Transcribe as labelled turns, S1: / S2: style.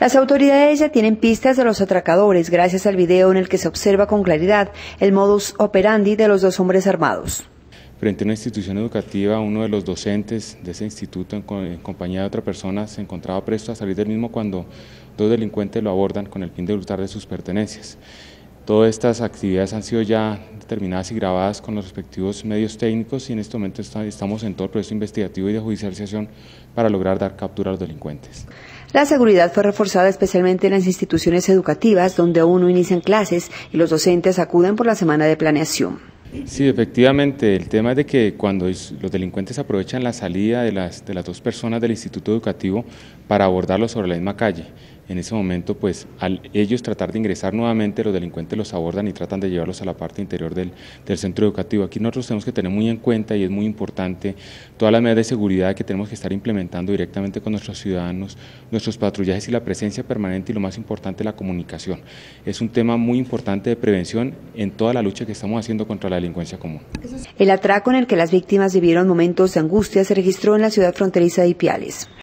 S1: Las autoridades ya tienen pistas de los atracadores gracias al video en el que se observa con claridad el modus operandi de los dos hombres armados.
S2: Frente a una institución educativa, uno de los docentes de ese instituto, en, compañía de otra persona, se encontraba presto a salir del mismo cuando dos delincuentes lo abordan con el fin de hurtar de sus pertenencias. Todas estas actividades han sido ya determinadas y grabadas con los respectivos medios técnicos y en este momento estamos en todo el proceso investigativo y de judicialización para lograr dar captura a los delincuentes.
S1: La seguridad fue reforzada especialmente en las instituciones educativas donde aún no inician clases y los docentes acuden por la semana de planeación.
S2: Sí, efectivamente, el tema es de que cuando los delincuentes aprovechan la salida de las, de las dos personas del instituto educativo para abordarlos sobre la misma calle, en ese momento, pues al ellos tratar de ingresar nuevamente, los delincuentes los abordan y tratan de llevarlos a la parte interior del, centro educativo. Aquí nosotros tenemos que tener muy en cuenta y es muy importante todas las medidas de seguridad que tenemos que estar implementando directamente con nuestros ciudadanos, nuestros patrullajes y la presencia permanente y lo más importante, la comunicación. Es un tema muy importante de prevención en toda la lucha que estamos haciendo contra la delincuencia común.
S1: El atraco en el que las víctimas vivieron momentos de angustia se registró en la ciudad fronteriza de Ipiales.